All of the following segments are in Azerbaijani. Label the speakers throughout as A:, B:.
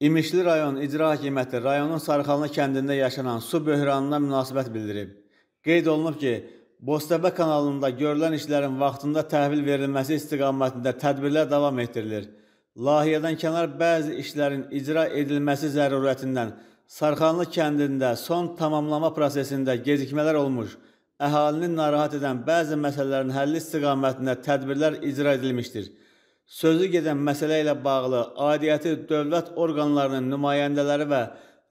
A: İmişli rayon İcra Hakimiyyəti rayonun Sarıxanlı kəndində yaşanan su böhranına münasibət bildirib. Qeyd olunub ki, Boztəpə kanalında görülən işlərin vaxtında təhvil verilməsi istiqamətində tədbirlər davam etdirilir. Layihədən kənar bəzi işlərin icra edilməsi zərurətindən Sarxanlı kəndində son tamamlama prosesində gecikmələr olmuş, əhalini narahat edən bəzi məsələlərin həlli istiqamətində tədbirlər icra edilmişdir. Sözü gedən məsələ ilə bağlı aidiyyəti dövlət orqanlarının nümayəndələri və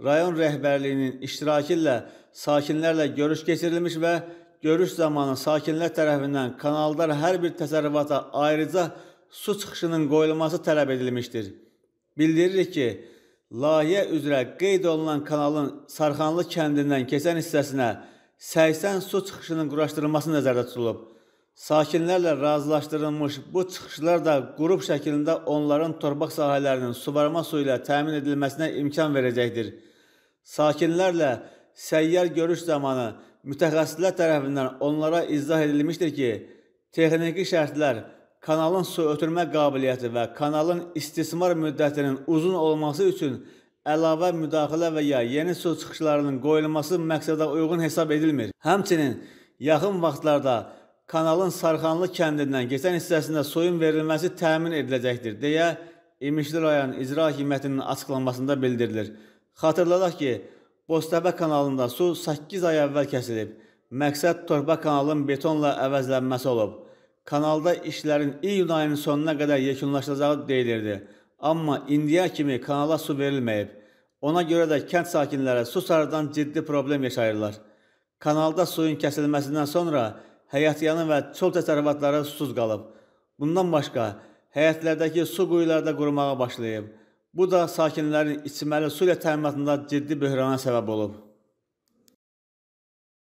A: rayon rəhbərliyinin iştirakı ilə sakinlərlə görüş keçirilmiş və görüş zamanı sakinlər tərəfindən kanallar hər bir təsərrüfata ayrıca su çıxışının qoyulması tələb edilmişdir. Bildiririk ki, layihə üzrə qeyd olunan kanalın Sarxanlı kəndindən keçən hissəsinə 80 su çıxışının quraşdırılması nəzərdə tutulub. Sakinlərlə razılaşdırılmış bu çıxışlar da qrup şəklində onların torpaq sahələrinin suvarma suyu ilə təmin edilməsinə imkan verəcəkdir. Sakinlərlə səyyar görüş zamanı mütəxəssislər tərəfindən onlara izah edilmişdir ki, texniki şərtlər kanalın su ötürmə qabiliyyəti və kanalın istismar müddətinin uzun olması üçün əlavə müdaxilə və ya yeni su çıxışlarının qoyulması məqsədə uyğun hesab edilmir. Həmçinin yaxın vaxtlarda kanalın Sarxanlı kəndindən keçən hissəsində suyun verilməsi təmin ediləcəkdir deyə İmişli rayon icra hakimiyyətinin açıqlamasında bildirilir. Xatırladaq ki, Boztəpə kanalında su 8 ay əvvəl kəsilib. Məqsəd torpaq kanalın betonla əvəzlənməsi olub. Kanalda işlərin iyun ayının sonuna qədər yekunlaşacağı deyilirdi. Amma indiyə kimi kanala su verilməyib. Ona görə də kənd sakinləri su sarıdan ciddi problem yaşayırlar. Kanalda suyun kəsilməsindən sonra həyətyanı və çöl təsərrüfatları susuz qalıb. Bundan başqa, həyətlərdəki su quyuları da qurumağa başlayıb. Bu da sakinlərin içməli su ilə təminatında ciddi böhrana səbəb olub.